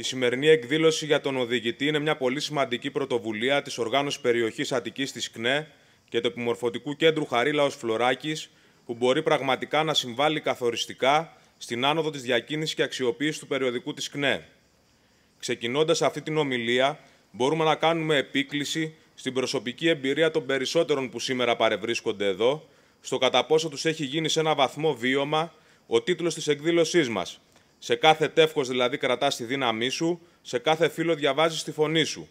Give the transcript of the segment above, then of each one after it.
Η σημερινή εκδήλωση για τον οδηγητή είναι μια πολύ σημαντική πρωτοβουλία της Οργάνωσης Περιοχής Αττικής της ΚΝΕ και του Επιμορφωτικού Κέντρου Χαρίλαος Φλωράκης, που μπορεί πραγματικά να συμβάλλει καθοριστικά στην άνοδο της διακίνησης και αξιοποίησης του περιοδικού της ΚΝΕ. Ξεκινώντας αυτή την ομιλία, μπορούμε να κάνουμε επίκληση στην προσωπική εμπειρία των περισσότερων που σήμερα παρευρίσκονται εδώ, στο κατά πόσο τους έχει γίνει σε ένα βαθμό βίωμα ο τίτλος της εκδήλωσής μας σε κάθε τεύχος δηλαδή κρατάς τη δύναμή σου, σε κάθε φίλο διαβάζεις τη φωνή σου.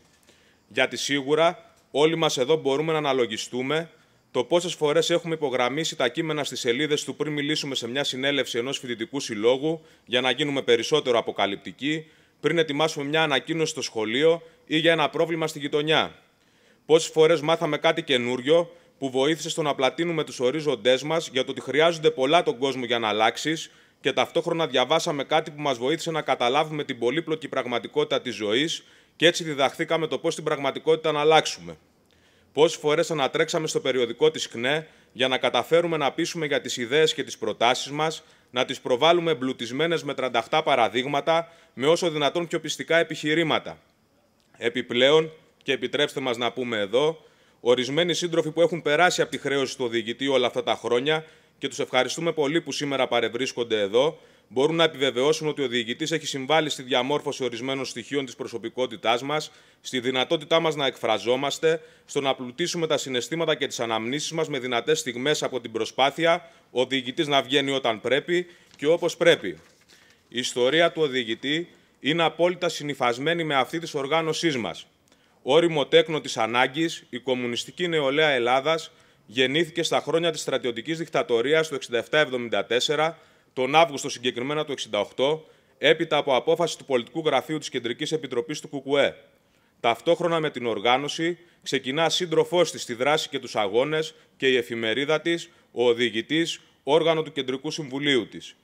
Γιατί σίγουρα όλοι μας εδώ μπορούμε να αναλογιστούμε το πόσες φορές έχουμε υπογραμμίσει τα κείμενα στις σελίδες του πριν μιλήσουμε σε μια συνέλευση ενός φοιτητικού συλλόγου για να γίνουμε περισσότερο αποκαλυπτικοί, πριν ετοιμάσουμε μια ανακοίνωση στο σχολείο ή για ένα πρόβλημα στη γειτονιά. Πόσες φορές μάθαμε κάτι καινούριο που βοήθησε στο να πλατείνουμε τους ορίζοντές μας για το ότι χρειάζονται πολλά τον κόσμο για να αλλάξεις και ταυτόχρονα διαβάσαμε κάτι που μας βοήθησε να καταλάβουμε την πολύπλοκη πραγματικότητα της ζωής και έτσι διδαχθήκαμε το πώς την πραγματικότητα να αλλάξουμε. Πόσες φορές ανατρέξαμε στο περιοδικό της ΚΝΕ για να καταφέρουμε να πείσουμε για τις ιδέες και τις προτάσεις μας, να τις προβάλλουμε εμπλουτισμένες με 38 παραδείγματα, με όσο δυνατόν πιο πιστικά επιχειρήματα. Επιπλέον, και επιτρέψτε μας να πούμε εδώ, ορισμένοι σύντροφοι που έχουν περάσει από τη χρέωση του οδηγητή όλα αυτά τα χρόνια και τους ευχαριστούμε πολύ που σήμερα παρευρίσκονται εδώ, μπορούν να επιβεβαιώσουν ότι ο διοικητής έχει συμβάλει στη διαμόρφωση ορισμένων στοιχείων της προσωπικότητάς μας, στη δυνατότητά μας να εκφραζόμαστε, στο να πλουτίσουμε τα συναισθήματα και τις αναμνήσεις μας με δυνατές στιγμές από την προσπάθεια, ο διοικητής να βγαίνει όταν πρέπει και όπως πρέπει. Η ιστορία του οδηγητή είναι απόλυτα συνυφασμένη με αυτή της οργάνωσής μας. Όριμο τέκνο της ανάγκης, η κομμουνιστική νεολαία Ελλάδας γεννήθηκε στα χρόνια της στρατιωτικής δικτατορίας του 67-74, τον Αύγουστο συγκεκριμένα του 68, έπειτα από απόφαση του Πολιτικού Γραφείου της Κεντρικής Επιτροπής του ΚΚΕ. Ταυτόχρονα με την οργάνωση, ξεκινά σύντροφός της στη δράση και τους αγώνες και η εφημερίδα της, ο οδηγητή, όργανο του Κεντρικού Συμβουλίου της.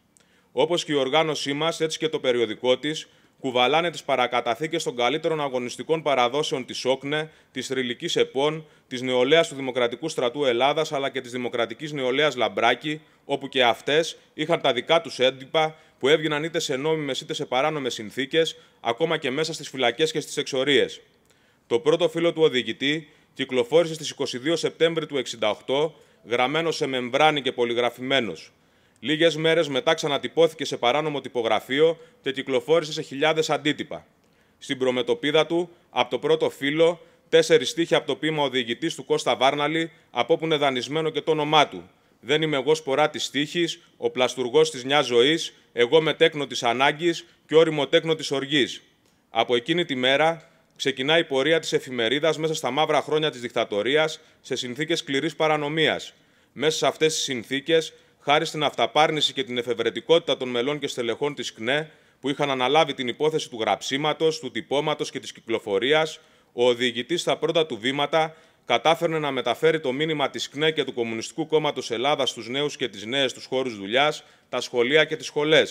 Όπως και η οργάνωσή μας, έτσι και το περιοδικό της, κουβαλάνε τις παρακαταθήκες των καλύτερων αγωνιστικών παραδόσεων της ΟΚΝΕ, της Ρηλική ΕΠΟΝ, της Νεολαίας του Δημοκρατικού Στρατού Ελλάδας αλλά και της Δημοκρατικής Νεολαίας Λαμπράκη, όπου και αυτές είχαν τα δικά τους έντυπα που έβγαιναν είτε σε νόμιμες είτε σε παράνομες συνθήκες, ακόμα και μέσα στις φυλακές και στις εξορίες. Το πρώτο φύλλο του οδηγητή κυκλοφόρησε στις 22 Σεπτέμβρη του 1968, γραμμένο σε μεμβράνη και πολυγραφημένος. Λίγες μέρες μετά ξανατυπώθηκε σε παράνομο τυπογραφείο και κυκλοφόρησε σε χιλιάδες αντίτυπα. Στην προμετωπίδα του, από το πρώτο φύλλο, τέσσερις στίχοι από το πείμα Οδηγητής του Κώστα Βάρναλη, από όπου είναι δανεισμένο και το όνομά του. Δεν είμαι εγώ σπορά της τύχη, ο πλαστουργός της μιας ζωής, εγώ με τέκνο της ανάγκης και όριμο τέκνο της οργής. Από εκείνη τη μέρα ξεκινάει η πορεία της εφημερίδας μέσα στα μαύρα χρόνια της δικτατορίας σε συνθήκες σκληρής παρανομίας. Μέσα σε αυτές τις συνθήκες χάρη στην αυταπάρνηση και την εφευρετικότητα των μελών και στελεχών της ΚΝΕ, που είχαν αναλάβει την υπόθεση του γραψίματος, του τυπώματος και της κυκλοφορίας, ο οδηγητή στα πρώτα του βήματα κατάφερνε να μεταφέρει το μήνυμα της ΚΝΕ και του Κομμουνιστικού Κόμματος Ελλάδας στους νέους και τις νέες τους χώρους δουλειάς, τα σχολεία και τις σχολές.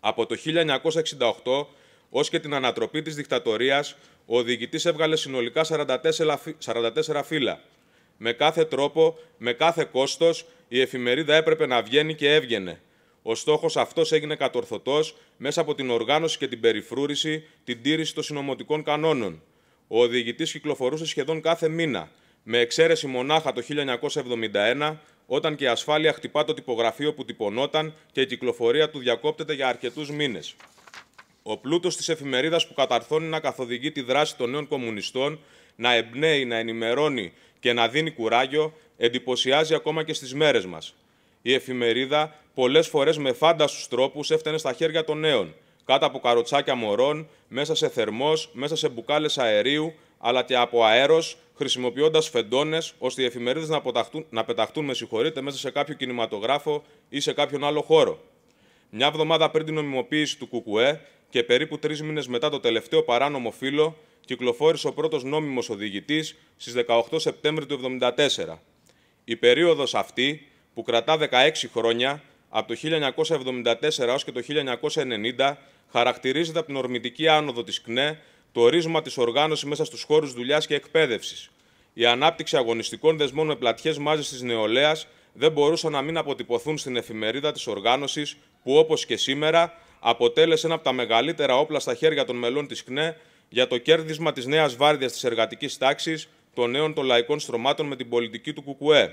Από το 1968 ως και την ανατροπή της δικτατορίας, ο διοικητής έβγαλε συνολικά 44 φύλλα με κάθε τρόπο, με κάθε κόστος, η εφημερίδα έπρεπε να βγαίνει και έβγαινε. Ο στόχος αυτός έγινε κατορθωτός μέσα από την οργάνωση και την περιφρούρηση, την τήρηση των συνωμοτικών κανόνων. Ο οδηγητή κυκλοφορούσε σχεδόν κάθε μήνα, με εξαίρεση μονάχα το 1971, όταν και η ασφάλεια χτυπά το τυπογραφείο που τυπωνόταν και η κυκλοφορία του διακόπτεται για αρκετούς μήνες. Ο πλούτος της εφημερίδας που καταρθώνει να καθοδηγεί τη δράση των νέων κομμουνιστών, να εμπνέει, να ενημερώνει και να δίνει κουράγιο εντυπωσιάζει ακόμα και στις μέρες μας. Η εφημερίδα πολλές φορές με φάνταστους τρόπους έφτανε στα χέρια των νέων, κάτω από καροτσάκια μωρών, μέσα σε θερμός, μέσα σε μπουκάλες αερίου, αλλά και από αέρος, χρησιμοποιώντας φεντώνε ώστε οι εφημερίδες να, να πεταχτούν με συγχωρείτε, μέσα σε κάποιο κινηματογράφο ή σε κάποιον άλλο χώρο. Μια εβδομάδα πριν την νομιμοποίηση του ΚΚΕ και περίπου τρεις μήνες μετά το τελευταίο παράνομο φύλλο, κυκλοφόρησε ο πρώτος νόμιμος οδηγητής στις 18 Σεπτέμβρη του 1974. Η περίοδος αυτή, που κρατά 16 χρόνια, από το 1974 έως και το 1990, χαρακτηρίζεται από την ορμητική άνοδο της ΚΝΕ, το ορίσμα της οργάνωσης μέσα στους χώρους δουλειάς και εκπαίδευσης. Η ανάπτυξη αγωνιστικών δεσμών με πλατιές μάζες της νεολαίας δεν μπορούσαν να μην αποτυπωθούν στην εφημερίδα της οργάνωσης που όπως και σήμερα αποτέλεσε ένα από τα μεγαλύτερα όπλα στα χέρια των μελών της ΚΝΕ για το κέρδισμα της νέας βάρδιας της εργατικής τάξης, των νέων των λαϊκών στρωμάτων με την πολιτική του ΚΚΕ.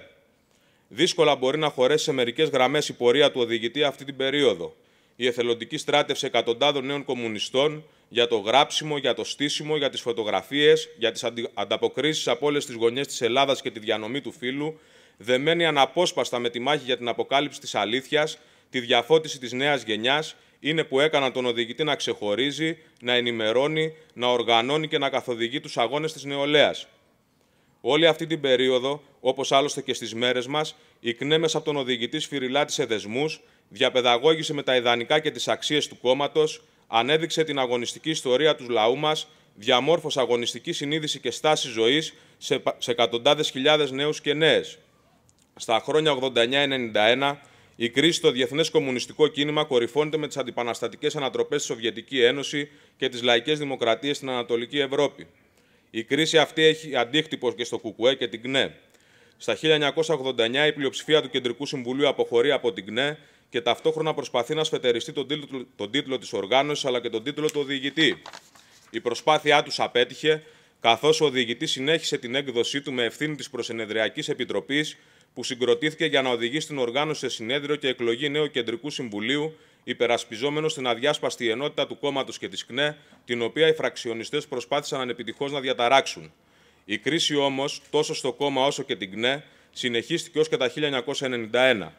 Δύσκολα μπορεί να χωρέσει σε μερικές γραμμές η πορεία του οδηγητή αυτή την περίοδο. Η εθελοντική στράτευση εκατοντάδων νέων κομμουνιστών για το γράψιμο, για το στήσιμο, για τις φωτογραφίες, για τις ανταποκρίσεις από όλες τις γωνιές της Ελλάδας και τη διανομή του φύλου, δεμένη αναπόσπαστα με τη μάχη για την αποκάλυψη της αλήθειας, τη διαφώτιση της νέας γενιάς είναι που έκαναν τον οδηγητή να ξεχωρίζει, να ενημερώνει, να οργανώνει και να καθοδηγεί τους αγώνες της νεολαίας. Όλη αυτή την περίοδο, όπως άλλωστε και στις μέρες μας, η ΚΝΕΜΕΣ από τον οδηγητή σφυριλάτησε δεσμούς, διαπαιδαγώγησε με τα ιδανικά και τις αξίες του κόμματος, ανέδειξε την αγωνιστική ιστορία του λαού μας, διαμόρφωσε αγωνιστική συνείδηση και στάση ζωής σε, σε εκατοντάδες χιλιάδες νέους και νέες. Στα χρόνια 89-91, η κρίση στο διεθνές κομμουνιστικό κίνημα κορυφώνεται με τις αντιπαναστατικές ανατροπές στη Σοβιετική Ένωση και τις λαϊκές δημοκρατίες στην Ανατολική Ευρώπη. Η κρίση αυτή έχει αντίκτυπο και στο ΚΚΕ και την ΚΝΕ. Στα 1989 η πλειοψηφία του Κεντρικού Συμβουλίου αποχωρεί από την ΚΝΕ και ταυτόχρονα προσπαθεί να σφετεριστεί τον τίτλο, τον τίτλο της οργάνωσης αλλά και τον τίτλο του οδηγητή. Η προσπάθειά τους απέτυχε, καθώς ο οδηγητής συνέχισε την έκδοσή του με ευθύνη της Προσενεδριακής Επιτροπής που συγκροτήθηκε για να οδηγήσει την οργάνωση σε συνέδριο και εκλογή νέου κεντρικού συμβουλίου, υπερασπιζόμενο στην αδιάσπαστη ενότητα του κόμματος και της ΚΝΕ, την οποία οι φραξιονιστές προσπάθησαν ανεπιτυχώς να διαταράξουν. Η κρίση όμως, τόσο στο κόμμα όσο και την ΚΝΕ, συνεχίστηκε ως και τα 1991.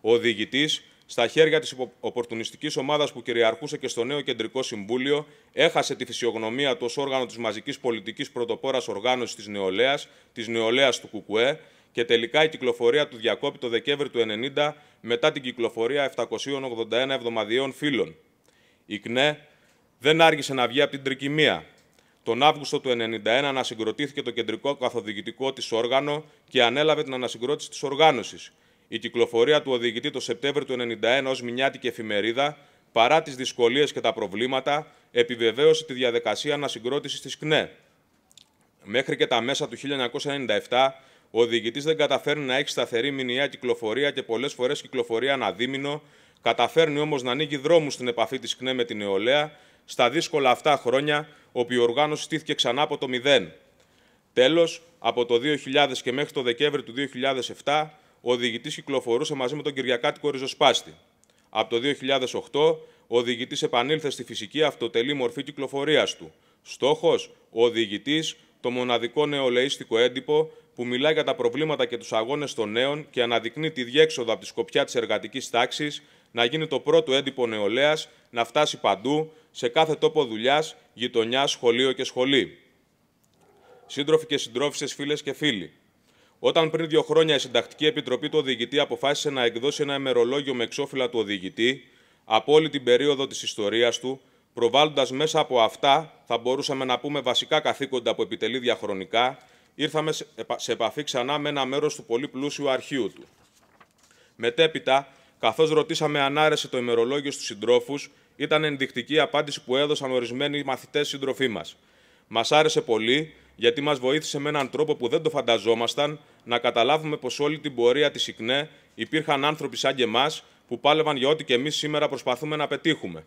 Ο διηγητή, στα χέρια της οπορτουνιστικής ομάδας που κυριαρχούσε και στο νέο Κεντρικό Συμβούλιο, έχασε τη φυσιογνωμία του ως όργανο της μαζικής πολιτικής πρωτοπόρας οργάνωσης της νεολαίας, της νεολαίας του ΚΚΕ, και τελικά η κυκλοφορία του διακόπη το Δεκέμβρη του 1990 μετά την κυκλοφορία 781 εβδομαδιαίων φύλων. Η ΚΝΕ δεν άργησε να βγει από την τρικυμία. Τον Αύγουστο του 1991 ανασυγκροτήθηκε το κεντρικό καθοδηγητικό της όργανο και ανέλαβε την ανασυγκρότηση της οργάνωσης. Η κυκλοφορία του οδηγητή το Σεπτέμβριο του 1991 ως μηνιάτικη εφημερίδα, παρά τις δυσκολίες και τα προβλήματα, επιβεβαίωσε τη διαδικασία ανασυγκρότησης της ΚΝΕ. Μέχρι και τα μέσα του 1997, ο διοικητής δεν καταφέρνει να έχει σταθερή μηνιαία κυκλοφορία και πολλές φορές κυκλοφορία αναδίμηνο, καταφέρνει όμως να ανοίγει δρόμους στην επαφή της ΚΝΕ με την νεολαία, στα δύσκολα αυτά χρόνια, όπου η οργάνωση στήθηκε ξανά από το μηδέν. Τέλος, από το 2000 και μέχρι το Δεκέμβρη του 2007, ο διοικητής κυκλοφορούσε μαζί με τον Κυριακάτικο Ριζοσπάστη. Από το 2008, ο διοικητής επανήλθε στη φυσική αυτοτελή μορφή κυκλοφορίας του. Στόχος, ο διοικητής, το μοναδικό νεολαίστικο έντυπο, που μιλάει για τα προβλήματα και τους αγώνες των νέων και αναδεικνύει τη διέξοδο από τη σκοπιά της εργατικής τάξης, να γίνει το πρώτο έντυπο νεολαίας, να φτάσει παντού, σε κάθε τόπο δουλειάς, γειτονιά, σχολείο και σχολή. Σύντροφοι και συντρόφισε, φίλες και φίλοι. Όταν πριν δύο χρόνια η Συντακτική Επιτροπή του Οδηγητή αποφάσισε να εκδώσει ένα ημερολόγιο με εξώφυλλα του οδηγητή από όλη την περίοδο της ιστορίας του, προβάλλοντας μέσα από αυτά, θα μπορούσαμε να πούμε βασικά καθήκοντα που επιτελεί διαχρονικά, ήρθαμε σε επαφή ξανά με ένα μέρος του πολύ πλούσιου αρχείου του. Μετέπειτα, καθώς ρωτήσαμε αν άρεσε το ημερολόγιο στους συντρόφους, ήταν ενδεικτική η απάντηση που έδωσαν ορισμένοι μαθητές συντροφοί μας. Μας άρεσε πολύ, γιατί μας βοήθησε με έναν τρόπο που δεν το φανταζόμασταν να καταλάβουμε πως όλη την πορεία της ΙΚΝΕ υπήρχαν άνθρωποι σαν και εμάς που πάλευαν για ό,τι και εμείς σήμερα προσπαθούμε να πετύχουμε.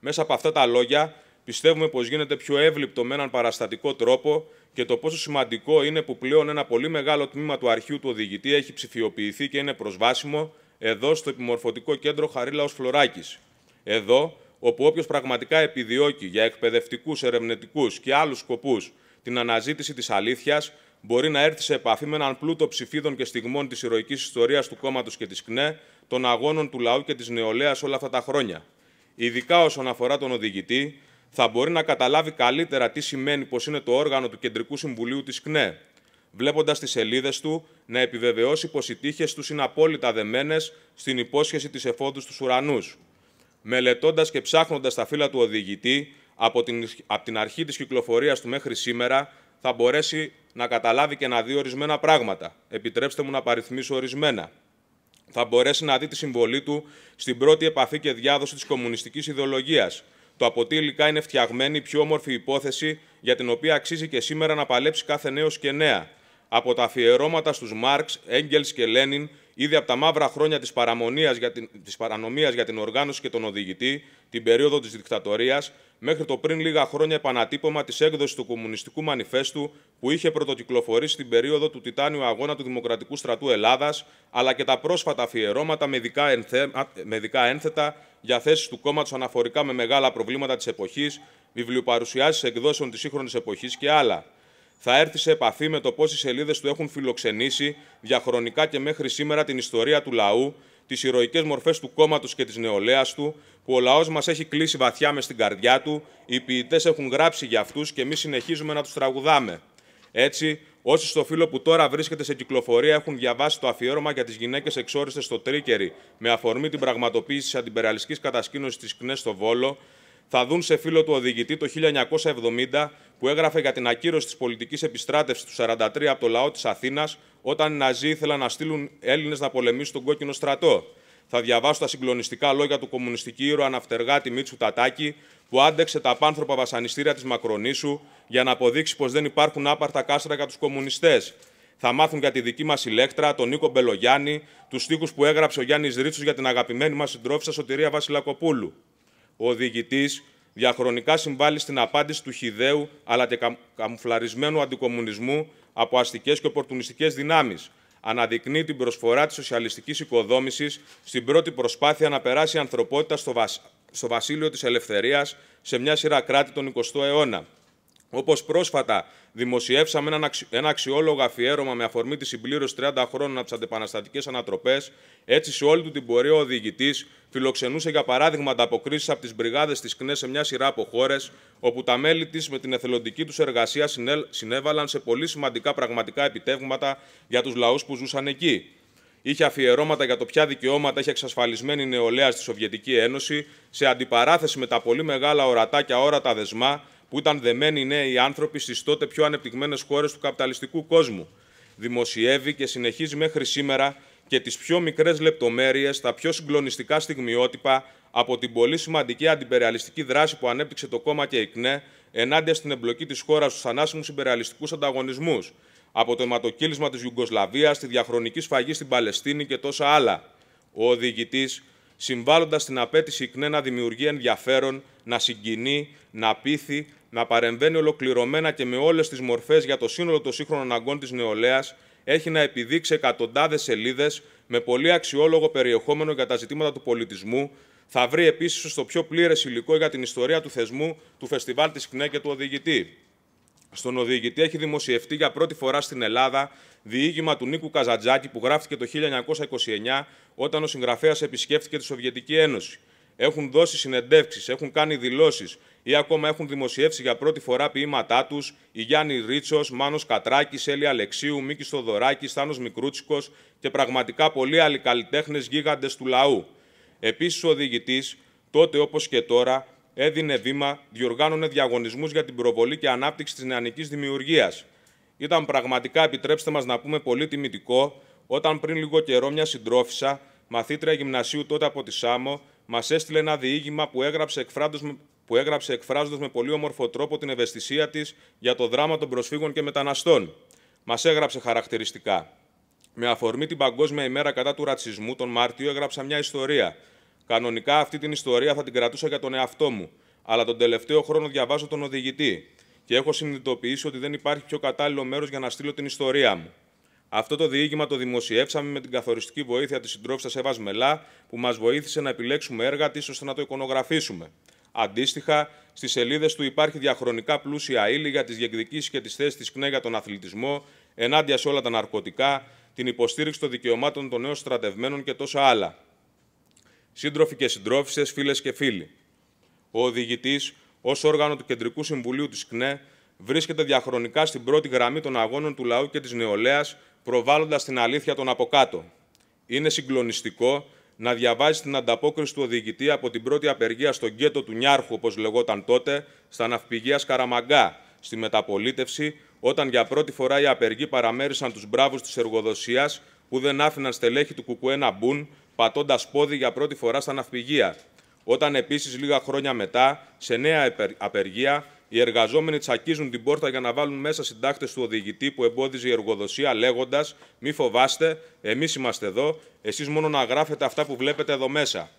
Μέσα από αυτά τα λόγια πιστεύουμε πως γίνεται πιο εύληπτο με έναν παραστατικό τρόπο και το πόσο σημαντικό είναι που πλέον ένα πολύ μεγάλο τμήμα του αρχείου του οδηγητή έχει ψηφιοποιηθεί και είναι προσβάσιμο εδώ στο επιμορφωτικό κέντρο Χαρίλαος Φλωράκης. Εδώ, όπου όποιος πραγματικά επιδιώκει για εκπαιδευτικούς, ερευνητικούς και άλλους σκοπούς την αναζήτηση της αλήθειας, μπορεί να έρθει σε επαφή με έναν πλούτο ψηφίδων και στιγμών της ηρωικής ιστορίας του κόμματος και της ΚΝΕ, των αγώνων του λαού και της νεολαίας όλα αυτά τα χρόνια. Ειδικά όσον αφορά τον οδηγητή, θα μπορεί να καταλάβει καλύτερα τι σημαίνει πως είναι το όργανο του Κεντρικού Συμβουλίου της ΚΝΕ, βλέποντας τις σελίδες του να επιβεβαιώσει πως οι τύχες τους είναι απόλυτα δεμένες στην υπόσχεση της εφόδου στους ουρανούς. Μελετώντας και ψάχνοντας τα φύλλα του οδηγητή, από την, από την αρχή της κυκλοφορίας του μέχρι σήμερα, θα μπορέσει να καταλάβει και να δει ορισμένα πράγματα. Επιτρέψτε μου να παριθμίσω ορισμένα. Θα μπορέσει να δει τη συμβολή του στην πρώτη επαφή και διάδοση της κομμουνιστικής ιδεολογίας – το από τι είναι φτιαγμένη η πιο όμορφη υπόθεση για την οποία αξίζει και σήμερα να παλέψει κάθε νέος και νέα. Από τα αφιερώματα στους Μάρξ, Έγγελς και Λένιν Ήδη από τα μαύρα χρόνια της της παρανομίας για την οργάνωση και τον οδηγητή, την περίοδο της δικτατορίας, μέχρι το πριν λίγα χρόνια επανατύπωμα της έκδοσης του Κομμουνιστικού Μανιφέστου, που είχε πρωτοκυκλοφορήσει την περίοδο του Τιτάνιου Αγώνα του Δημοκρατικού Στρατού Ελλάδας, αλλά και τα πρόσφατα αφιερώματα με ειδικά, ενθε... με ένθετα για θέσεις του κόμματος αναφορικά με μεγάλα προβλήματα της εποχής, βιβλιοπαρουσιάσεις εκδόσεων της σύγχρονης εποχής και άλλα θα έρθει σε επαφή με το πόσες σελίδες του έχουν φιλοξενήσει διαχρονικά και μέχρι σήμερα την ιστορία του λαού, τις ηρωικές μορφές του κόμματος και της νεολαίας του, που ο λαός μας έχει κλείσει βαθιά μες στην καρδιά του, οι ποιητές έχουν γράψει για αυτούς και εμείς συνεχίζουμε να τους τραγουδάμε. Έτσι, όσοι στο φίλο που τώρα βρίσκεται σε κυκλοφορία έχουν διαβάσει το αφιέρωμα για τις γυναίκες εξόριστες στο Τρίκερι με αφορμή την πραγματοποίηση της αντιπεραλιστική κατασκήνωσης της ΚΝΕ στο Βόλο, θα δουν σε φίλο του οδηγητή το 1970 που έγραφε για την ακύρωση της πολιτικής επιστράτευσης του 43 από το λαό της Αθήνας, όταν οι Ναζί ήθελαν να στείλουν Έλληνες να πολεμήσουν τον κόκκινο στρατό. Θα διαβάσω τα συγκλονιστικά λόγια του κομμουνιστική ήρωα αναυτεργάτη Μίτσου Τατάκη, που άντεξε τα πάνθρωπα βασανιστήρια της Μακρονήσου για να αποδείξει πως δεν υπάρχουν άπαρτα κάστρα για τους κομμουνιστές. Θα μάθουν για τη δική μας ηλέκτρα, τον Νίκο Μπελογιάννη, τους στίχους που έγραψε ο Γιάννης Ρίτσου για την αγαπημένη μας συντρόφισσα Σωτηρία Βασιλακοπούλου. Ο οδηγητή, διαχρονικά συμβάλλει στην απάντηση του χιδαίου αλλά και καμουφλαρισμένου αντικομουνισμού από αστικές και οπορτουνιστικές δυνάμεις. Αναδεικνύει την προσφορά της σοσιαλιστικής οικοδόμησης στην πρώτη προσπάθεια να περάσει η ανθρωπότητα στο, βασίλειο της ελευθερίας σε μια σειρά κράτη τον 20ο αιώνα. Όπως πρόσφατα δημοσιεύσαμε ένα, αξιόλογο αφιέρωμα με αφορμή τη συμπλήρωση 30 χρόνων από τις αντεπαναστατικέ ανατροπές, έτσι σε όλη του την πορεία ο διοικητής φιλοξενούσε για παράδειγμα ανταποκρίσεις από τις μπριγάδες της ΚΝΕ σε μια σειρά από χώρες, όπου τα μέλη της με την εθελοντική τους εργασία συνέβαλαν σε πολύ σημαντικά πραγματικά επιτεύγματα για τους λαούς που ζούσαν εκεί. Είχε αφιερώματα για το ποια δικαιώματα έχει εξασφαλισμένη η νεολαία στη Σοβιετική Ένωση, σε αντιπαράθεση με τα πολύ μεγάλα ορατά και αόρατα δεσμά που ήταν δεμένοι νέοι άνθρωποι στις τότε πιο ανεπτυγμένες χώρες του καπιταλιστικού κόσμου. Δημοσιεύει και συνεχίζει μέχρι σήμερα και τις πιο μικρές λεπτομέρειες, τα πιο συγκλονιστικά στιγμιότυπα από την πολύ σημαντική αντιπεριαλιστική δράση που ανέπτυξε το κόμμα και η ΚΝΕ ενάντια στην εμπλοκή της χώρας στους θανάσιμους υπεριαλιστικούς ανταγωνισμούς, από το αιματοκύλισμα της Ιουγκοσλαβίας, τη διαχρονική σφαγή στην Παλαιστίνη και τόσα άλλα. Ο οδηγητή συμβάλλοντας στην απέτηση ΚΝΕ να δημιουργεί ενδιαφέρον, να συγκινεί, να πείθει, να παρεμβαίνει ολοκληρωμένα και με όλες τις μορφές για το σύνολο των σύγχρονων αγκών της νεολαίας, έχει να επιδείξει εκατοντάδες σελίδες με πολύ αξιόλογο περιεχόμενο για τα ζητήματα του πολιτισμού, θα βρει επίσης στο πιο πλήρες υλικό για την ιστορία του θεσμού του φεστιβάλ της ΚΝΕ και του Οδηγητή. Στον Οδηγητή έχει δημοσιευτεί για πρώτη φορά στην Ελλάδα διήγημα του Νίκου Καζατζάκη που γράφτηκε το 1929 όταν ο συγγραφέας επισκέφθηκε τη Σοβιετική Ένωση. Έχουν δώσει συνεντεύξεις, έχουν κάνει δηλώσεις ή ακόμα έχουν δημοσιεύσει για πρώτη φορά ποίηματά τους η Γιάννη Ρίτσος, Μάνος Κατράκης, Έλλη Αλεξίου, Μίκης Στοδωράκη, Θάνος Μικρούτσικος και πραγματικά πολλοί άλλοι καλλιτέχνες γίγαντες του λαού. Επίσης, ο διηγητής, τότε όπως και τώρα, έδινε βήμα, διοργάνωνε διαγωνισμούς για την προβολή και ανάπτυξη της νεανικής δημιουργίας. Ήταν πραγματικά, επιτρέψτε μας να πούμε, πολύ τιμητικό όταν πριν λίγο καιρό μια συντρόφισσα, μαθήτρια γυμνασίου τότε από τη Σάμο, μας έστειλε ένα διήγημα που έγραψε που έγραψε εκφράζοντας με πολύ όμορφο τρόπο την ευαισθησία της για το δράμα των προσφύγων και μεταναστών. Μας έγραψε χαρακτηριστικά. Με αφορμή την Παγκόσμια ημέρα κατά του ρατσισμού, τον Μάρτιο έγραψα μια ιστορία. Κανονικά αυτή την ιστορία θα την κρατούσα για τον εαυτό μου, αλλά τον τελευταίο χρόνο διαβάζω τον οδηγητή και έχω συνειδητοποιήσει ότι δεν υπάρχει πιο κατάλληλο μέρος για να στείλω την ιστορία μου. Αυτό το διήγημα το δημοσιεύσαμε με την καθοριστική βοήθεια της συντρόφιστα Εύας Μελά, που μας βοήθησε να επιλέξουμε έργα της ώστε να το εικονογραφήσουμε. Αντίστοιχα, στις σελίδες του υπάρχει διαχρονικά πλούσια ύλη για τις διεκδικήσεις και τις θέσεις της ΚΝΕ για τον αθλητισμό, ενάντια σε όλα τα ναρκωτικά, την υποστήριξη των δικαιωμάτων των νέων στρατευμένων και τόσα άλλα. Σύντροφοι και συντρόφισε, φίλες και φίλοι. Ο οδηγητής, ως όργανο του Κεντρικού Συμβουλίου της ΚΝΕ, βρίσκεται διαχρονικά στην πρώτη γραμμή των αγώνων του λαού και της νεολαίας, προβάλλοντας την αλήθεια των από κάτω. Είναι συγκλονιστικό να διαβάζει την ανταπόκριση του οδηγητή από την πρώτη απεργία στον γκέτο του Νιάρχου, όπως λεγόταν τότε, στα ναυπηγεία Σκαραμαγκά, στη μεταπολίτευση, όταν για πρώτη φορά οι απεργοί παραμέρισαν τους μπράβους της εργοδοσίας που δεν άφηναν στελέχη του Κουκουέ μπουν, πατώντας πόδι για πρώτη φορά στα ναυπηγεία. Όταν επίσης λίγα χρόνια μετά, σε νέα απεργία, οι εργαζόμενοι τσακίζουν την πόρτα για να βάλουν μέσα συντάκτες του οδηγητή που εμπόδιζε η εργοδοσία, λέγοντας: Μη φοβάστε, εμείς είμαστε εδώ, εσείς μόνο να γράφετε αυτά που βλέπετε εδώ μέσα.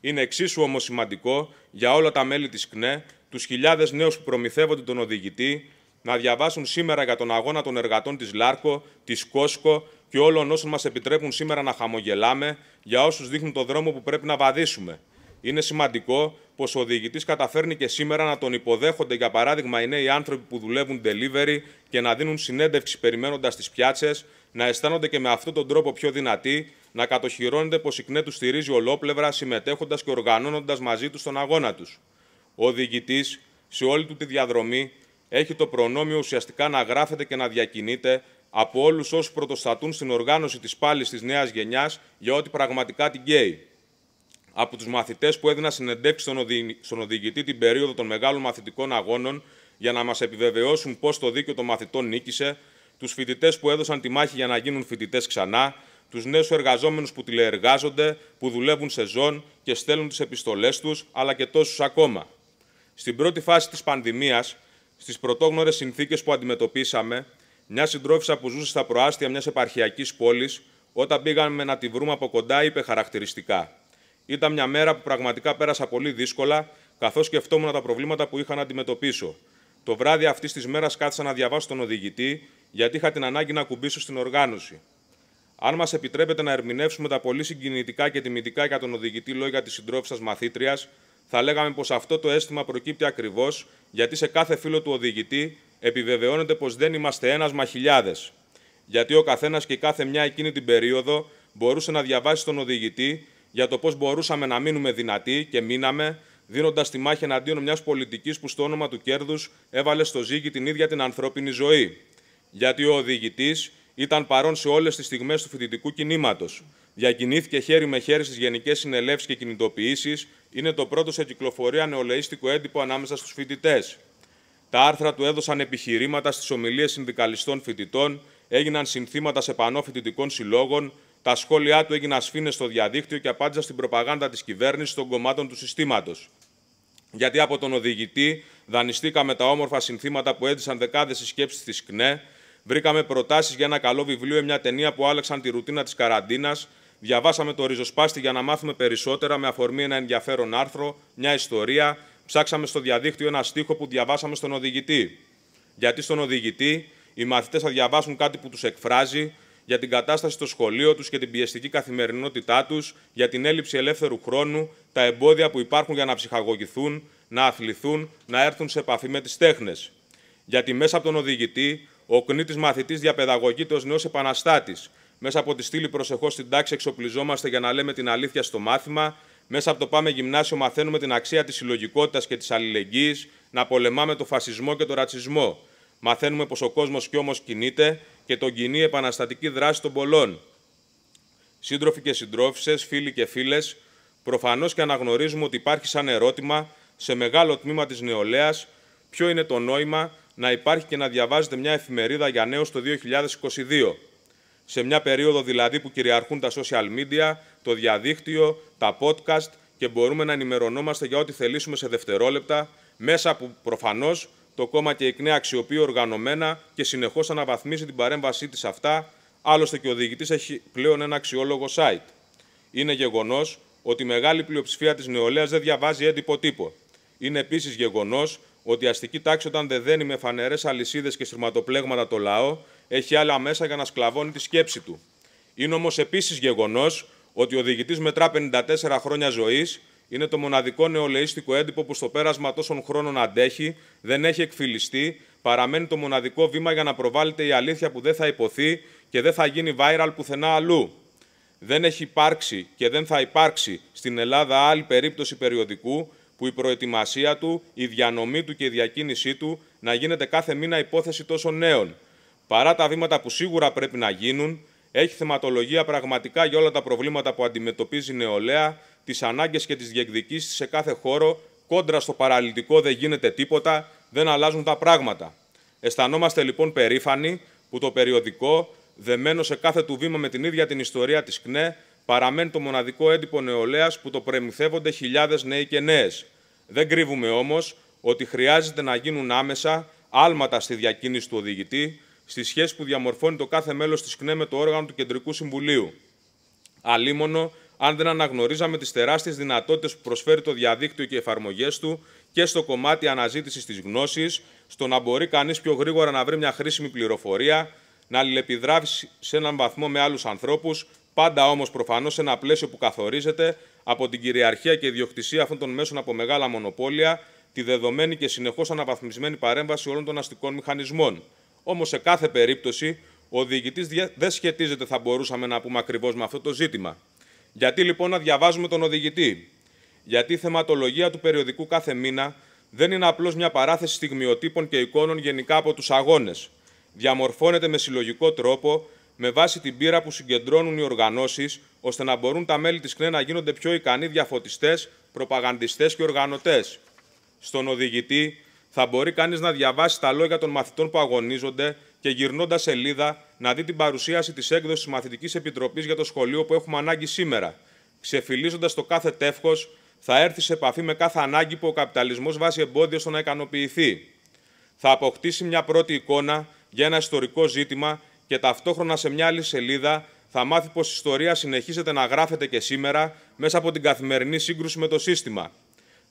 Είναι εξίσου όμως σημαντικό για όλα τα μέλη της ΚΝΕ, τους χιλιάδες νέους που προμηθεύονται τον οδηγητή, να διαβάσουν σήμερα για τον αγώνα των εργατών της ΛΑΡΚΟ, της ΚΟΣΚΟ και όλων όσων μας επιτρέπουν σήμερα να χαμογελάμε, για όσους δείχνουν το δρόμο που πρέπει να βαδίσουμε. Είναι σημαντικό πως ο διοικητής καταφέρνει και σήμερα να τον υποδέχονται, για παράδειγμα, οι νέοι άνθρωποι που δουλεύουν delivery και να δίνουν συνέντευξη περιμένοντας τις πιάτσες, να αισθάνονται και με αυτόν τον τρόπο πιο δυνατοί, να κατοχυρώνεται πως η ΚΝΕ τους στηρίζει ολόπλευρα, συμμετέχοντας και οργανώνοντας μαζί τους τον αγώνα τους. Ο διοικητής, σε όλη του τη διαδρομή, έχει το προνόμιο ουσιαστικά να γράφεται και να διακινείται από όλους όσους πρωτοστατούν στην οργάνωση της πάλης της νέας γενιάς για ό,τι πραγματικά την καίει από τους μαθητές που έδιναν συνεντεύξεις στον, οδηγητή την περίοδο των μεγάλων μαθητικών αγώνων για να μας επιβεβαιώσουν πώς το δίκαιο των μαθητών νίκησε, τους φοιτητές που έδωσαν τη μάχη για να γίνουν φοιτητές ξανά, τους νέους εργαζόμενους που τηλεεργάζονται, που δουλεύουν σε ζών... και στέλνουν τις επιστολές τους, αλλά και τόσους ακόμα. Στην πρώτη φάση της πανδημίας, στις πρωτόγνωρες συνθήκες που αντιμετωπίσαμε, μια συντρόφισσα που ζούσε στα προάστια μιας επαρχιακής πόλης, όταν πήγαμε να τη βρούμε από κοντά, είπε χαρακτηριστικά. Ήταν μια μέρα που πραγματικά πέρασα πολύ δύσκολα, καθώς σκεφτόμουν τα προβλήματα που είχα να αντιμετωπίσω. Το βράδυ αυτής της μέρας κάθισα να διαβάσω τον οδηγητή, γιατί είχα την ανάγκη να κουμπίσω στην οργάνωση. Αν μας επιτρέπετε να ερμηνεύσουμε τα πολύ συγκινητικά και τιμητικά για τον οδηγητή λόγια της συντρόφισα μαθήτριας, θα λέγαμε πως αυτό το αίσθημα προκύπτει ακριβώς γιατί σε κάθε φίλο του οδηγητή επιβεβαιώνεται πως δεν είμαστε ένας μα χιλιάδε. Γιατί ο καθένας και κάθε μια εκείνη την περίοδο μπορούσε να διαβάσει τον οδηγητή για το πώς μπορούσαμε να μείνουμε δυνατοί και μείναμε, δίνοντας τη μάχη εναντίον μιας πολιτικής που στο όνομα του κέρδους έβαλε στο ζύγι την ίδια την ανθρώπινη ζωή. Γιατί ο οδηγητή ήταν παρόν σε όλες τις στιγμές του φοιτητικού κινήματος. Διακινήθηκε χέρι με χέρι στις γενικές συνελεύσεις και κινητοποιήσεις, είναι το πρώτο σε κυκλοφορία νεολαίστικο έντυπο ανάμεσα στους φοιτητές. Τα άρθρα του έδωσαν επιχειρήματα στις ομιλίες συνδικαλιστών φοιτητών, έγιναν συνθήματα σε πανό φοιτητικών συλλόγων, τα σχόλιά του έγιναν σφήνε στο διαδίκτυο και απάντησαν στην προπαγάνδα της κυβέρνησης των κομμάτων του συστήματος. Γιατί από τον οδηγητή δανειστήκαμε τα όμορφα συνθήματα που έντυσαν δεκάδες συσκέψεις της ΚΝΕ, βρήκαμε προτάσεις για ένα καλό βιβλίο ή μια ταινία που άλλαξαν τη ρουτίνα της καραντίνας, διαβάσαμε το ριζοσπάστη για να μάθουμε περισσότερα με αφορμή ένα ενδιαφέρον άρθρο, μια ιστορία, ψάξαμε στο διαδίκτυο ένα στίχο που διαβάσαμε στον οδηγητή. Γιατί στον οδηγητή οι μαθητές θα διαβάσουν κάτι που τους εκφράζει, για την κατάσταση στο σχολείο τους και την πιεστική καθημερινότητά τους, για την έλλειψη ελεύθερου χρόνου, τα εμπόδια που υπάρχουν για να ψυχαγωγηθούν, να αθληθούν, να έρθουν σε επαφή με τις τέχνες. Γιατί μέσα από τον οδηγητή, ο κνήτης μαθητής διαπαιδαγωγείται ως νέος επαναστάτης. Μέσα από τη στήλη προσεχώς στην τάξη εξοπλιζόμαστε για να λέμε την αλήθεια στο μάθημα. Μέσα από το Πάμε Γυμνάσιο μαθαίνουμε την αξία της συλλογικότητας και της αλληλεγγύης, να πολεμάμε το φασισμό και το ρατσισμό. Μαθαίνουμε πως ο κόσμος κι όμως κινείται και τον κοινή επαναστατική δράση των πολλών. Σύντροφοι και συντρόφισε, φίλοι και φίλες, προφανώς και αναγνωρίζουμε ότι υπάρχει σαν ερώτημα σε μεγάλο τμήμα της νεολαίας ποιο είναι το νόημα να υπάρχει και να διαβάζεται μια εφημερίδα για νέους το 2022. Σε μια περίοδο δηλαδή που κυριαρχούν τα social media, το διαδίκτυο, τα podcast και μπορούμε να ενημερωνόμαστε για ό,τι θελήσουμε σε δευτερόλεπτα, μέσα που προφανώς το κόμμα και η νέα αξιοποιεί οργανωμένα και συνεχώς αναβαθμίζει την παρέμβασή της αυτά, άλλωστε και ο διοικητής έχει πλέον ένα αξιόλογο site. Είναι γεγονός ότι η μεγάλη πλειοψηφία της νεολαίας δεν διαβάζει έντυπο τύπο. Είναι επίσης γεγονός ότι η αστική τάξη, όταν δεδένει με φανερές αλυσίδες και στριμματοπλέγματα το λαό, έχει άλλα μέσα για να σκλαβώνει τη σκέψη του. Είναι όμως επίσης γεγονός ότι ο διοικητής μετρά 54 χρόνια ζωής είναι το μοναδικό νεολαίστικο έντυπο που στο πέρασμα τόσων χρόνων αντέχει, δεν έχει εκφυλιστεί, παραμένει το μοναδικό βήμα για να προβάλλεται η αλήθεια που δεν θα υποθεί και δεν θα γίνει viral πουθενά αλλού. Δεν έχει υπάρξει και δεν θα υπάρξει στην Ελλάδα άλλη περίπτωση περιοδικού που η προετοιμασία του, η διανομή του και η διακίνησή του να γίνεται κάθε μήνα υπόθεση τόσων νέων. Παρά τα βήματα που σίγουρα πρέπει να γίνουν, έχει θεματολογία πραγματικά για όλα τα προβλήματα που αντιμετωπίζει η νεολαία τις ανάγκες και τις διεκδικήσεις σε κάθε χώρο, κόντρα στο παραλυτικό δεν γίνεται τίποτα, δεν αλλάζουν τα πράγματα. Αισθανόμαστε λοιπόν περήφανοι που το περιοδικό, δεμένο σε κάθε του βήμα με την ίδια την ιστορία της ΚΝΕ, παραμένει το μοναδικό έντυπο νεολαίας που το πρεμηθεύονται χιλιάδες νέοι και νέες. Δεν κρύβουμε όμως ότι χρειάζεται να γίνουν άμεσα άλματα στη διακίνηση του οδηγητή, στη σχέση που διαμορφώνει το κάθε μέλος της ΚΝΕ με το όργανο του Κεντρικού Συμβουλίου. Αλίμονο αν δεν αναγνωρίζαμε τις τεράστιες δυνατότητες που προσφέρει το διαδίκτυο και οι εφαρμογές του και στο κομμάτι αναζήτησης της γνώσης, στο να μπορεί κανείς πιο γρήγορα να βρει μια χρήσιμη πληροφορία, να αλληλεπιδράσει σε έναν βαθμό με άλλους ανθρώπους, πάντα όμως προφανώς σε ένα πλαίσιο που καθορίζεται από την κυριαρχία και ιδιοκτησία αυτών των μέσων από μεγάλα μονοπόλια, τη δεδομένη και συνεχώς αναβαθμισμένη παρέμβαση όλων των αστικών μηχανισμών. Όμως σε κάθε περίπτωση, ο διοικητής δεν σχετίζεται, θα μπορούσαμε να πούμε ακριβώς με αυτό το ζήτημα. Γιατί λοιπόν να διαβάζουμε τον οδηγητή. Γιατί η θεματολογία του περιοδικού κάθε μήνα δεν είναι απλώς μια παράθεση στιγμιοτύπων και εικόνων γενικά από τους αγώνες. Διαμορφώνεται με συλλογικό τρόπο, με βάση την πείρα που συγκεντρώνουν οι οργανώσεις, ώστε να μπορούν τα μέλη της ΚΝΕ να γίνονται πιο ικανοί διαφωτιστές, προπαγανδιστές και οργανωτές. Στον οδηγητή θα μπορεί κανείς να διαβάσει τα λόγια των μαθητών που αγωνίζονται και γυρνώντας σελίδα να δει την παρουσίαση της έκδοσης Μαθητικής Επιτροπής για το σχολείο που έχουμε ανάγκη σήμερα. Ξεφυλίζοντας το κάθε τεύχος, θα έρθει σε επαφή με κάθε ανάγκη που ο καπιταλισμός βάζει εμπόδιο στο να ικανοποιηθεί. Θα αποκτήσει μια πρώτη εικόνα για ένα ιστορικό ζήτημα και ταυτόχρονα σε μια άλλη σελίδα θα μάθει πως η ιστορία συνεχίζεται να γράφεται και σήμερα μέσα από την καθημερινή σύγκρουση με το σύστημα.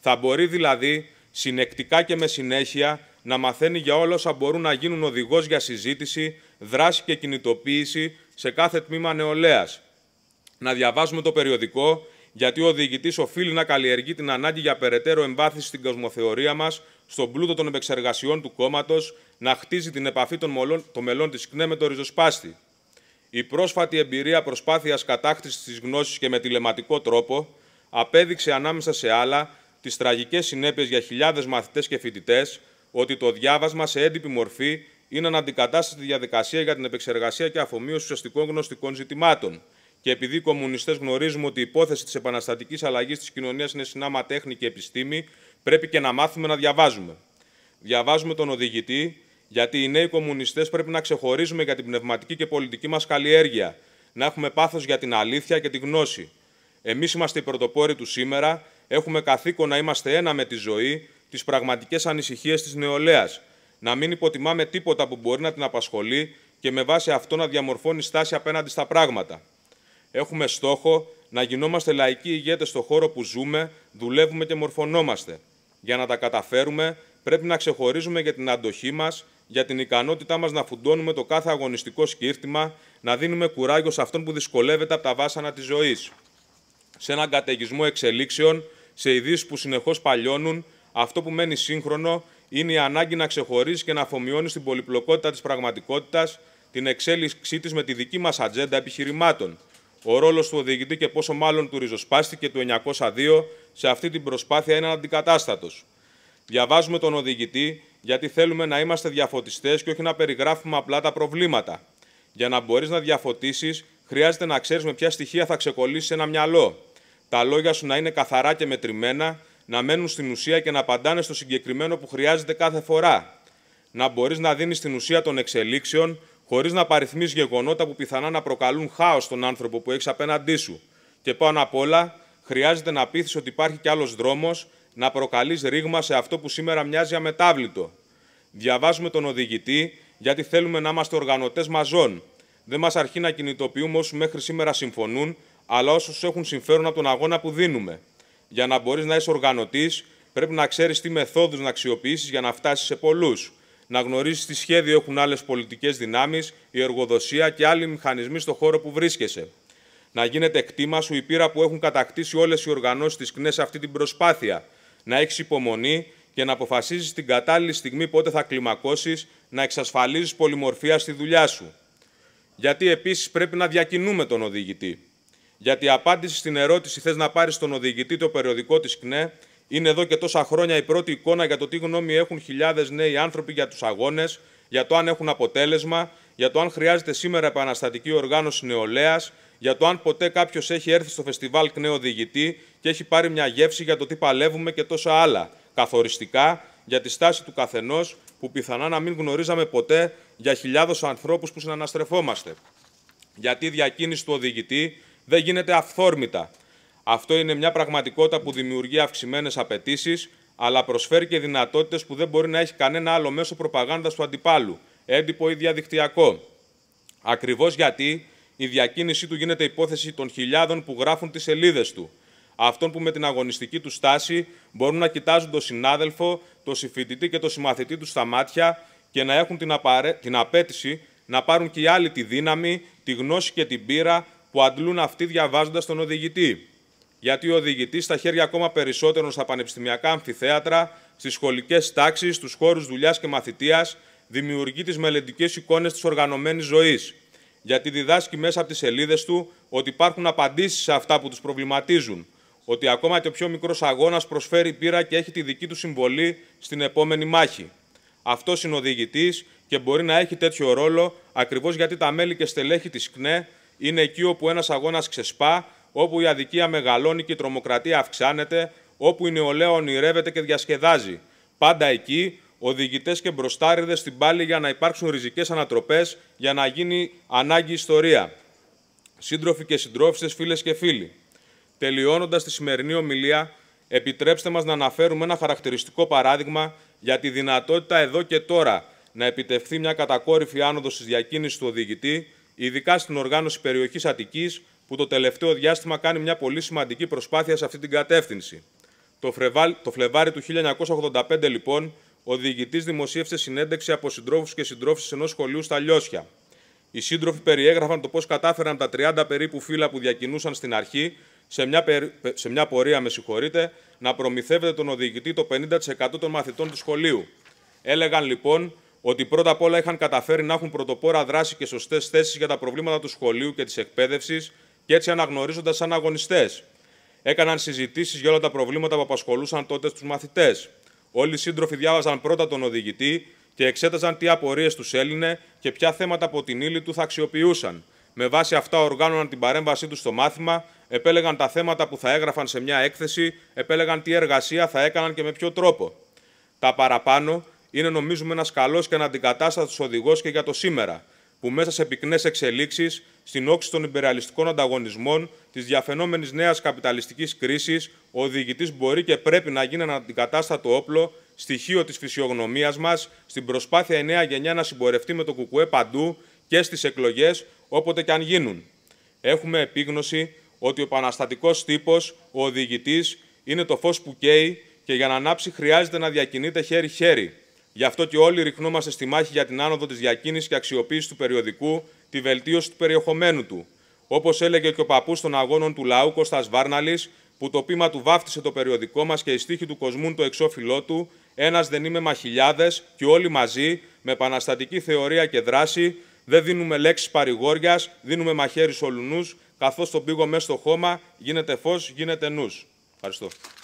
Θα μπορεί δηλαδή συνεκτικά και με συνέχεια να μαθαίνει για όλα όσα μπορούν να γίνουν οδηγός για συζήτηση, δράση και κινητοποίηση σε κάθε τμήμα νεολαίας. Να διαβάζουμε το περιοδικό, γιατί ο οδηγητής οφείλει να καλλιεργεί την ανάγκη για περαιτέρω εμβάθυνση στην κοσμοθεωρία μας στον πλούτο των επεξεργασιών του κόμματος, να χτίζει την επαφή των, μελών της ΚΝΕ με το ριζοσπάστη. Η πρόσφατη εμπειρία προσπάθειας κατάκτησης της γνώσης και με τηλεματικό τρόπο απέδειξε ανάμεσα σε άλλα τις τραγικές συνέπειες για χιλιάδες μαθητές και φοιτητές ότι το διάβασμα σε έντυπη μορφή είναι αναντικατάστατη διαδικασία για την επεξεργασία και αφομοίωση ουσιαστικών γνωστικών ζητημάτων. Και επειδή οι κομμουνιστές γνωρίζουμε ότι η υπόθεση της επαναστατικής αλλαγής της κοινωνίας είναι συνάμα τέχνη και επιστήμη, πρέπει και να μάθουμε να διαβάζουμε. Διαβάζουμε τον οδηγητή, γιατί οι νέοι κομμουνιστές πρέπει να ξεχωρίζουμε για την πνευματική και πολιτική μας καλλιέργεια, να έχουμε πάθος για την αλήθεια και τη γνώση. Εμείς είμαστε οι πρωτοπόροι του σήμερα Έχουμε καθήκον να είμαστε ένα με τη ζωή, τις πραγματικές ανησυχίες της νεολαίας, να μην υποτιμάμε τίποτα που μπορεί να την απασχολεί και με βάση αυτό να διαμορφώνει στάση απέναντι στα πράγματα. Έχουμε στόχο να γινόμαστε λαϊκοί ηγέτες στον χώρο που ζούμε, δουλεύουμε και μορφωνόμαστε. Για να τα καταφέρουμε, πρέπει να ξεχωρίζουμε για την αντοχή μας, για την ικανότητά μας να φουντώνουμε το κάθε αγωνιστικό σκύρτημα, να δίνουμε κουράγιο σε αυτόν που δυσκολεύεται από τα βάσανα της ζωής. Σε έναν καταιγισμό εξελίξεων, σε ειδήσεις που συνεχώς παλιώνουν, αυτό που μένει σύγχρονο είναι η ανάγκη να ξεχωρίζεις και να αφομοιώνεις την πολυπλοκότητα της πραγματικότητας, την εξέλιξή της με τη δική μας ατζέντα επιχειρημάτων. Ο ρόλος του οδηγητή και πόσο μάλλον του ριζοσπάστη και του 902 σε αυτή την προσπάθεια είναι αντικατάστατος. Διαβάζουμε τον οδηγητή γιατί θέλουμε να είμαστε διαφωτιστές και όχι να περιγράφουμε απλά τα προβλήματα. Για να μπορείς να διαφωτίσεις, χρειάζεται να ξέρεις με ποια στοιχεία θα ξεκολλήσεις ένα μυαλό τα λόγια σου να είναι καθαρά και μετρημένα, να μένουν στην ουσία και να απαντάνε στο συγκεκριμένο που χρειάζεται κάθε φορά. Να μπορείς να δίνεις την ουσία των εξελίξεων, χωρίς να παριθμείς γεγονότα που πιθανά να προκαλούν χάος στον άνθρωπο που έχεις απέναντί σου. Και πάνω απ' όλα, χρειάζεται να πείθεις ότι υπάρχει κι άλλος δρόμος, να προκαλείς ρήγμα σε αυτό που σήμερα μοιάζει αμετάβλητο. Διαβάζουμε τον οδηγητή, γιατί θέλουμε να είμαστε οργανωτές μαζών. Δεν μας αρχίζει να κινητοποιούμε όσους μέχρι σήμερα συμφωνούν, αλλά όσους έχουν συμφέρον από τον αγώνα που δίνουμε. Για να μπορείς να είσαι οργανωτής, πρέπει να ξέρεις τι μεθόδους να αξιοποιήσεις για να φτάσεις σε πολλούς. Να γνωρίζεις τι σχέδιο έχουν άλλες πολιτικές δυνάμεις, η εργοδοσία και άλλοι μηχανισμοί στον χώρο που βρίσκεσαι. Να γίνεται κτήμα σου η πείρα που έχουν κατακτήσει όλες οι οργανώσεις της ΚΝΕ σε αυτή την προσπάθεια. Να έχεις υπομονή και να αποφασίζεις την κατάλληλη στιγμή πότε θα κλιμακώσεις, να εξασφαλίζεις πολυμορφία στη δουλειά σου. Γιατί επίσης πρέπει να διακινούμε τον οδηγητή. Γιατί η απάντηση στην ερώτηση «Θες να πάρεις τον οδηγητή το περιοδικό της ΚΝΕ» είναι εδώ και τόσα χρόνια η πρώτη εικόνα για το τι γνώμη έχουν χιλιάδες νέοι άνθρωποι για τους αγώνες, για το αν έχουν αποτέλεσμα, για το αν χρειάζεται σήμερα επαναστατική οργάνωση νεολαίας, για το αν ποτέ κάποιος έχει έρθει στο φεστιβάλ ΚΝΕ οδηγητή και έχει πάρει μια γεύση για το τι παλεύουμε και τόσα άλλα. Καθοριστικά για τη στάση του καθενός που πιθανά να μην γνωρίζαμε ποτέ για χιλιάδες ανθρώπους που συναναστρεφόμαστε. Γιατί η διακίνηση του οδηγητή δεν γίνεται αυθόρμητα. Αυτό είναι μια πραγματικότητα που δημιουργεί αυξημένες απαιτήσεις, αλλά προσφέρει και δυνατότητες που δεν μπορεί να έχει κανένα άλλο μέσο προπαγάνδας του αντιπάλου, έντυπο ή διαδικτυακό. Ακριβώς γιατί η διακίνησή του γίνεται υπόθεση των χιλιάδων που γράφουν τις σελίδες του. Αυτών που με την αγωνιστική του στάση μπορούν να κοιτάζουν τον συνάδελφο, τον συμφοιτητή και τον συμμαθητή τους στα μάτια και να έχουν την, απαρέ... την απέτηση να πάρουν και οι άλλοι τη δύναμη, τη γνώση και την πείρα που αντλούν αυτοί διαβάζοντας τον οδηγητή. Γιατί ο οδηγητής στα χέρια ακόμα περισσότερων στα πανεπιστημιακά αμφιθέατρα, στις σχολικές τάξεις, στους χώρους δουλειάς και μαθητείας, δημιουργεί τις μελλοντικές εικόνες της οργανωμένης ζωής. Γιατί διδάσκει μέσα από τις σελίδες του ότι υπάρχουν απαντήσεις σε αυτά που τους προβληματίζουν, ότι ακόμα και ο πιο μικρός αγώνας προσφέρει πείρα και έχει τη δική του συμβολή στην επόμενη μάχη. Αυτός είναι οδηγητής και μπορεί να έχει τέτοιο ρόλο ακριβώς γιατί τα μέλη και στελέχη της ΚΝΕ είναι εκεί όπου ένας αγώνας ξεσπά, όπου η αδικία μεγαλώνει και η τρομοκρατία αυξάνεται, όπου η νεολαία ονειρεύεται και διασκεδάζει. Πάντα εκεί, οδηγητές και μπροστάριδες στην πάλη για να υπάρξουν ριζικές ανατροπές, για να γίνει ανάγκη ιστορία. Σύντροφοι και συντρόφιστε, φίλες και φίλοι. Τελειώνοντας τη σημερινή ομιλία, επιτρέψτε μας να αναφέρουμε ένα χαρακτηριστικό παράδειγμα για τη δυνατότητα εδώ και τώρα να επιτευχθεί μια κατακόρυφη άνοδος της διακίνησης του οδηγητή ειδικά στην οργάνωση περιοχής Αττικής, που το τελευταίο διάστημα κάνει μια πολύ σημαντική προσπάθεια σε αυτή την κατεύθυνση. Το, Φρεβά... το Φλεβάρι του 1985, λοιπόν, ο διοικητής δημοσίευσε συνέντευξη από συντρόφους και συντρόφους ενός σχολείου στα Λιώσια. Οι σύντροφοι περιέγραφαν το πώς κατάφεραν τα 30 περίπου φύλλα που διακινούσαν στην αρχή, σε μια, σε μια πορεία, με συγχωρείτε, να προμηθεύεται τον οδηγητή το 50% των μαθητών του σχολείου. Έλεγαν λοιπόν ότι πρώτα απ' όλα είχαν καταφέρει να έχουν πρωτοπόρα δράση και σωστές θέσεις για τα προβλήματα του σχολείου και της εκπαίδευσης και έτσι αναγνωρίζοντας σαν αγωνιστές. Έκαναν συζητήσεις για όλα τα προβλήματα που απασχολούσαν τότε του μαθητές. Όλοι οι σύντροφοι διάβαζαν πρώτα τον οδηγητή και εξέταζαν τι απορίες τους έλυνε και ποια θέματα από την ύλη του θα αξιοποιούσαν. Με βάση αυτά, οργάνωναν την παρέμβασή τους στο μάθημα, επέλεγαν τα θέματα που θα έγραφαν σε μια έκθεση, επέλεγαν τι εργασία θα έκαναν και με ποιο τρόπο. Τα παραπάνω, είναι νομίζουμε ένας καλός και αναντικατάστατος οδηγός και για το σήμερα, που μέσα σε πυκνές εξελίξεις, στην όξη των υπεραλιστικών ανταγωνισμών, της διαφαινόμενης νέας καπιταλιστικής κρίσης, ο οδηγητή μπορεί και πρέπει να γίνει ένα αντικατάστατο όπλο, στοιχείο της φυσιογνωμίας μας, στην προσπάθεια η νέα γενιά να συμπορευτεί με το κουκουέ παντού και στις εκλογές, όποτε και αν γίνουν. Έχουμε επίγνωση ότι ο επαναστατικός τύπος, ο οδηγητή, είναι το φως που καίει και για να ανάψει χρειάζεται να διακινείται χέρι-χέρι. Γι' αυτό και όλοι ρυχνόμαστε στη μάχη για την άνοδο της διακίνηση και αξιοποίησης του περιοδικού, τη βελτίωση του περιεχομένου του. Όπως έλεγε και ο παππούς των αγώνων του λαού Κώστας Βάρναλης, που το πείμα του βάφτισε το περιοδικό μας και η στίχη του κοσμούν το εξώφυλλό του, ένας δεν είμαι μαχιλιάδες και όλοι μαζί, με επαναστατική θεωρία και δράση, δεν δίνουμε λέξεις παρηγόριας, δίνουμε μαχαίρι ολουνού, καθώ τον πήγω μέσα στο χώμα, γίνεται φως, γίνεται νους. Ευχαριστώ.